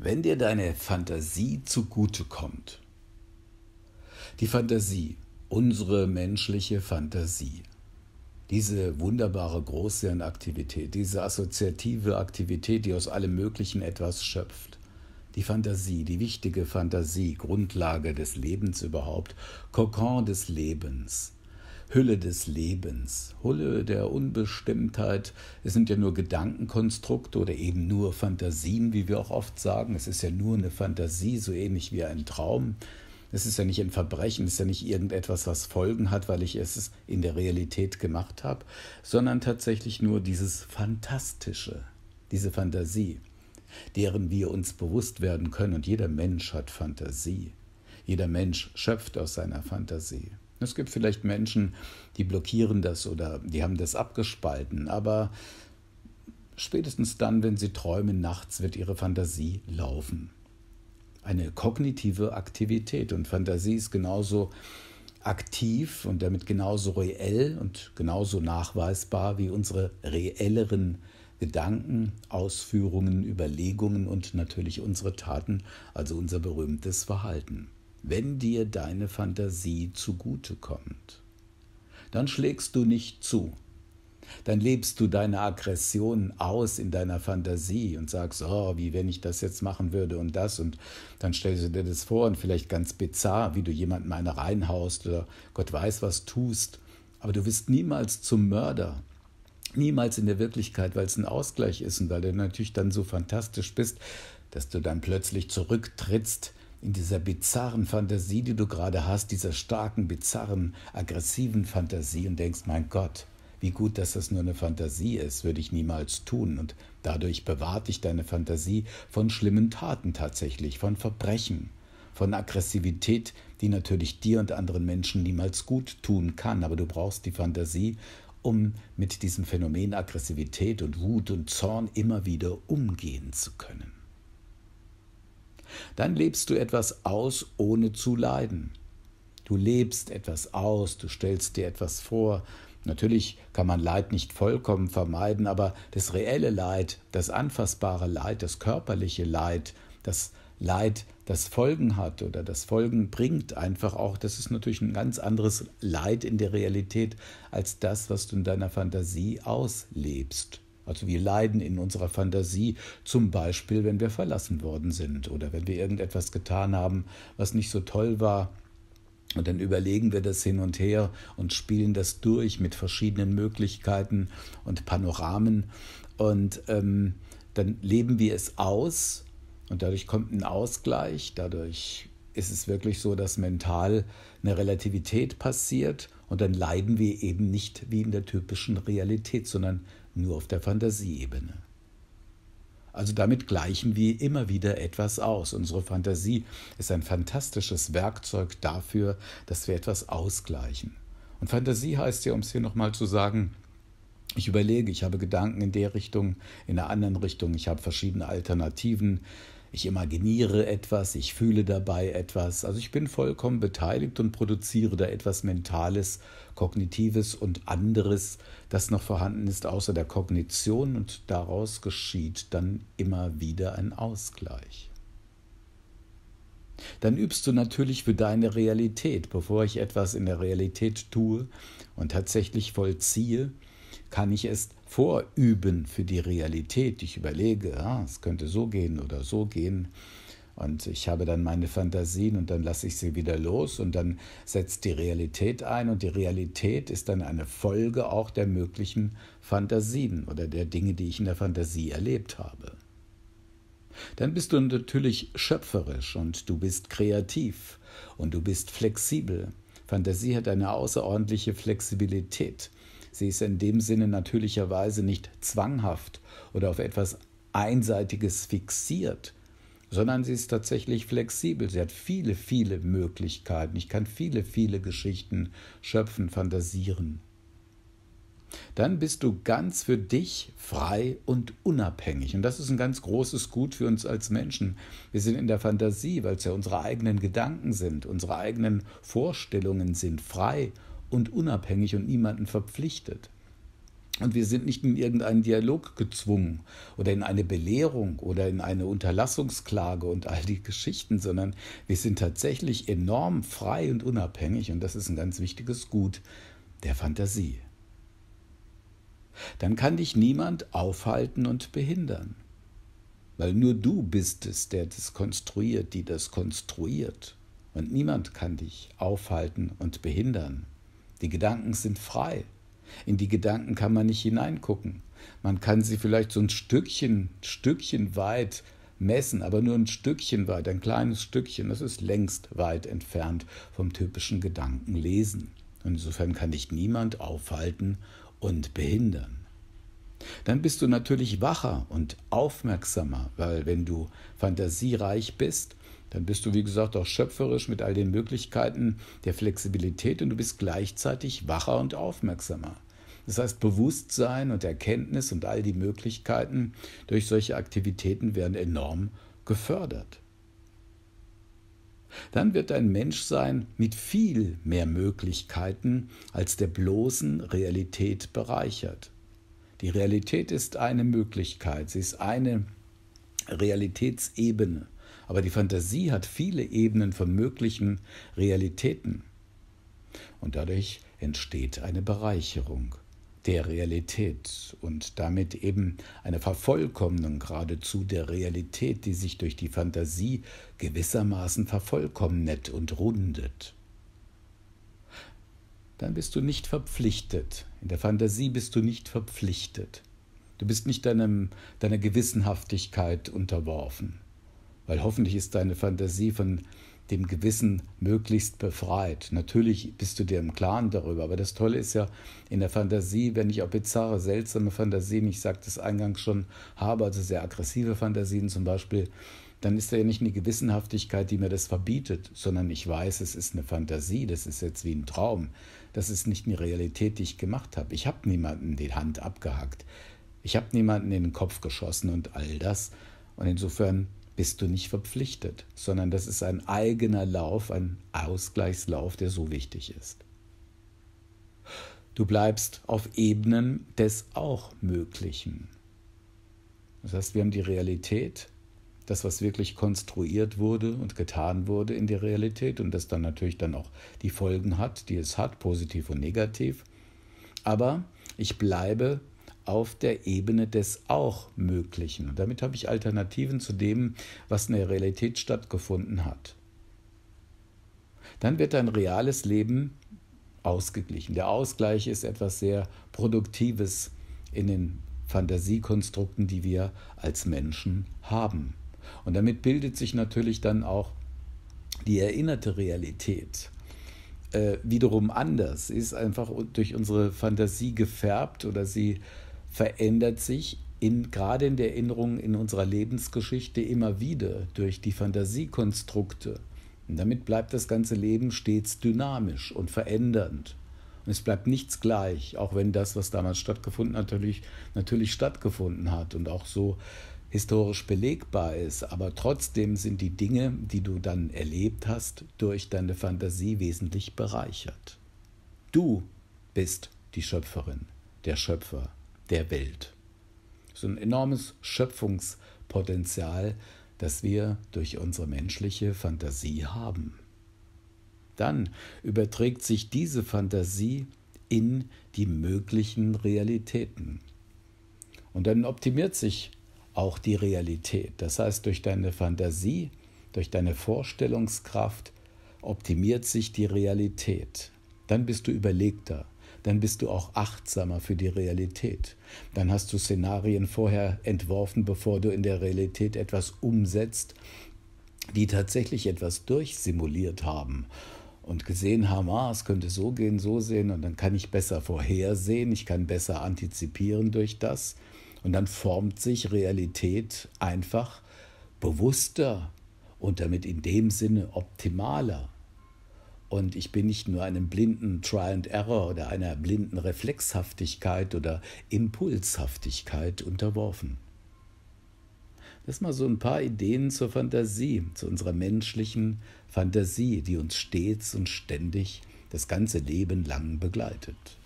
Wenn dir deine Fantasie zugute kommt, die Fantasie, unsere menschliche Fantasie, diese wunderbare Großhirnaktivität, diese assoziative Aktivität, die aus allem Möglichen etwas schöpft, die Fantasie, die wichtige Fantasie, Grundlage des Lebens überhaupt, Kokon des Lebens, Hülle des Lebens, Hülle der Unbestimmtheit. Es sind ja nur Gedankenkonstrukte oder eben nur Fantasien, wie wir auch oft sagen. Es ist ja nur eine Fantasie, so ähnlich wie ein Traum. Es ist ja nicht ein Verbrechen, es ist ja nicht irgendetwas, was Folgen hat, weil ich es in der Realität gemacht habe, sondern tatsächlich nur dieses Fantastische, diese Fantasie, deren wir uns bewusst werden können. Und jeder Mensch hat Fantasie. Jeder Mensch schöpft aus seiner Fantasie. Es gibt vielleicht Menschen, die blockieren das oder die haben das abgespalten, aber spätestens dann, wenn sie träumen nachts, wird ihre Fantasie laufen. Eine kognitive Aktivität und Fantasie ist genauso aktiv und damit genauso reell und genauso nachweisbar wie unsere reelleren Gedanken, Ausführungen, Überlegungen und natürlich unsere Taten, also unser berühmtes Verhalten wenn dir deine Fantasie zugutekommt. Dann schlägst du nicht zu. Dann lebst du deine Aggressionen aus in deiner Fantasie und sagst, oh, wie wenn ich das jetzt machen würde und das. Und dann stellst du dir das vor und vielleicht ganz bizarr, wie du jemanden eine reinhaust oder Gott weiß, was tust. Aber du wirst niemals zum Mörder niemals in der Wirklichkeit, weil es ein Ausgleich ist und weil du natürlich dann so fantastisch bist, dass du dann plötzlich zurücktrittst in dieser bizarren Fantasie, die du gerade hast, dieser starken, bizarren, aggressiven Fantasie und denkst, mein Gott, wie gut, dass das nur eine Fantasie ist, würde ich niemals tun. Und dadurch bewahrt dich deine Fantasie von schlimmen Taten tatsächlich, von Verbrechen, von Aggressivität, die natürlich dir und anderen Menschen niemals gut tun kann. Aber du brauchst die Fantasie, um mit diesem Phänomen Aggressivität und Wut und Zorn immer wieder umgehen zu können dann lebst du etwas aus, ohne zu leiden. Du lebst etwas aus, du stellst dir etwas vor. Natürlich kann man Leid nicht vollkommen vermeiden, aber das reelle Leid, das anfassbare Leid, das körperliche Leid, das Leid, das Folgen hat oder das Folgen bringt, einfach auch, das ist natürlich ein ganz anderes Leid in der Realität als das, was du in deiner Fantasie auslebst. Also wir leiden in unserer Fantasie, zum Beispiel, wenn wir verlassen worden sind oder wenn wir irgendetwas getan haben, was nicht so toll war. Und dann überlegen wir das hin und her und spielen das durch mit verschiedenen Möglichkeiten und Panoramen. Und ähm, dann leben wir es aus und dadurch kommt ein Ausgleich. Dadurch ist es wirklich so, dass mental eine Relativität passiert und dann leiden wir eben nicht wie in der typischen Realität, sondern nur auf der Fantasieebene. Also damit gleichen wir immer wieder etwas aus. Unsere Fantasie ist ein fantastisches Werkzeug dafür, dass wir etwas ausgleichen. Und Fantasie heißt ja, um es hier nochmal zu sagen, ich überlege, ich habe Gedanken in der Richtung, in der anderen Richtung, ich habe verschiedene Alternativen, ich imaginiere etwas, ich fühle dabei etwas. Also ich bin vollkommen beteiligt und produziere da etwas Mentales, Kognitives und anderes, das noch vorhanden ist außer der Kognition und daraus geschieht dann immer wieder ein Ausgleich. Dann übst du natürlich für deine Realität, bevor ich etwas in der Realität tue und tatsächlich vollziehe, kann ich es vorüben für die Realität. Ich überlege, ah, es könnte so gehen oder so gehen. Und ich habe dann meine Fantasien und dann lasse ich sie wieder los und dann setzt die Realität ein und die Realität ist dann eine Folge auch der möglichen Fantasien oder der Dinge, die ich in der Fantasie erlebt habe. Dann bist du natürlich schöpferisch und du bist kreativ und du bist flexibel. Fantasie hat eine außerordentliche Flexibilität. Sie ist in dem Sinne natürlicherweise nicht zwanghaft oder auf etwas Einseitiges fixiert, sondern sie ist tatsächlich flexibel. Sie hat viele, viele Möglichkeiten. Ich kann viele, viele Geschichten schöpfen, fantasieren. Dann bist du ganz für dich frei und unabhängig. Und das ist ein ganz großes Gut für uns als Menschen. Wir sind in der Fantasie, weil es ja unsere eigenen Gedanken sind, unsere eigenen Vorstellungen sind frei und unabhängig und niemanden verpflichtet. Und wir sind nicht in irgendeinen Dialog gezwungen oder in eine Belehrung oder in eine Unterlassungsklage und all die Geschichten, sondern wir sind tatsächlich enorm frei und unabhängig und das ist ein ganz wichtiges Gut der Fantasie. Dann kann dich niemand aufhalten und behindern, weil nur du bist es, der das konstruiert, die das konstruiert und niemand kann dich aufhalten und behindern. Die Gedanken sind frei. In die Gedanken kann man nicht hineingucken. Man kann sie vielleicht so ein Stückchen, Stückchen weit messen, aber nur ein Stückchen weit, ein kleines Stückchen. Das ist längst weit entfernt vom typischen Gedankenlesen. Und insofern kann dich niemand aufhalten und behindern. Dann bist du natürlich wacher und aufmerksamer, weil wenn du fantasiereich bist, dann bist du, wie gesagt, auch schöpferisch mit all den Möglichkeiten der Flexibilität und du bist gleichzeitig wacher und aufmerksamer. Das heißt, Bewusstsein und Erkenntnis und all die Möglichkeiten durch solche Aktivitäten werden enorm gefördert. Dann wird dein Menschsein mit viel mehr Möglichkeiten als der bloßen Realität bereichert. Die Realität ist eine Möglichkeit, sie ist eine Realitätsebene. Aber die Fantasie hat viele Ebenen von möglichen Realitäten. Und dadurch entsteht eine Bereicherung der Realität und damit eben eine Vervollkommnung geradezu der Realität, die sich durch die Fantasie gewissermaßen vervollkommnet und rundet. Dann bist du nicht verpflichtet. In der Fantasie bist du nicht verpflichtet. Du bist nicht deinem, deiner Gewissenhaftigkeit unterworfen weil hoffentlich ist deine Fantasie von dem Gewissen möglichst befreit. Natürlich bist du dir im Klaren darüber, aber das Tolle ist ja in der Fantasie, wenn ich auch bizarre, seltsame Fantasien, ich sagte es eingangs schon, habe, also sehr aggressive Fantasien zum Beispiel, dann ist da ja nicht eine Gewissenhaftigkeit, die mir das verbietet, sondern ich weiß, es ist eine Fantasie, das ist jetzt wie ein Traum, das ist nicht eine Realität, die ich gemacht habe. Ich habe niemanden die Hand abgehackt, ich habe niemanden in den Kopf geschossen und all das. Und insofern bist du nicht verpflichtet, sondern das ist ein eigener Lauf, ein Ausgleichslauf, der so wichtig ist. Du bleibst auf Ebenen des auch Möglichen. Das heißt, wir haben die Realität, das, was wirklich konstruiert wurde und getan wurde in der Realität und das dann natürlich dann auch die Folgen hat, die es hat, positiv und negativ. Aber ich bleibe auf der Ebene des auch Möglichen. Und damit habe ich Alternativen zu dem, was in der Realität stattgefunden hat. Dann wird dein reales Leben ausgeglichen. Der Ausgleich ist etwas sehr Produktives in den Fantasiekonstrukten, die wir als Menschen haben. Und damit bildet sich natürlich dann auch die erinnerte Realität äh, wiederum anders, ist einfach durch unsere Fantasie gefärbt oder sie verändert sich in, gerade in der Erinnerung in unserer Lebensgeschichte immer wieder durch die Fantasiekonstrukte. Und damit bleibt das ganze Leben stets dynamisch und verändernd. Und es bleibt nichts gleich, auch wenn das, was damals stattgefunden hat, natürlich, natürlich stattgefunden hat und auch so historisch belegbar ist. Aber trotzdem sind die Dinge, die du dann erlebt hast, durch deine Fantasie wesentlich bereichert. Du bist die Schöpferin, der Schöpfer der Welt. So ein enormes Schöpfungspotenzial, das wir durch unsere menschliche Fantasie haben. Dann überträgt sich diese Fantasie in die möglichen Realitäten. Und dann optimiert sich auch die Realität. Das heißt, durch deine Fantasie, durch deine Vorstellungskraft optimiert sich die Realität. Dann bist du überlegter, dann bist du auch achtsamer für die Realität. Dann hast du Szenarien vorher entworfen, bevor du in der Realität etwas umsetzt, die tatsächlich etwas durchsimuliert haben und gesehen haben, ah, es könnte so gehen, so sehen und dann kann ich besser vorhersehen, ich kann besser antizipieren durch das und dann formt sich Realität einfach bewusster und damit in dem Sinne optimaler. Und ich bin nicht nur einem blinden Try and Error oder einer blinden Reflexhaftigkeit oder Impulshaftigkeit unterworfen. Das mal so ein paar Ideen zur Fantasie, zu unserer menschlichen Fantasie, die uns stets und ständig das ganze Leben lang begleitet.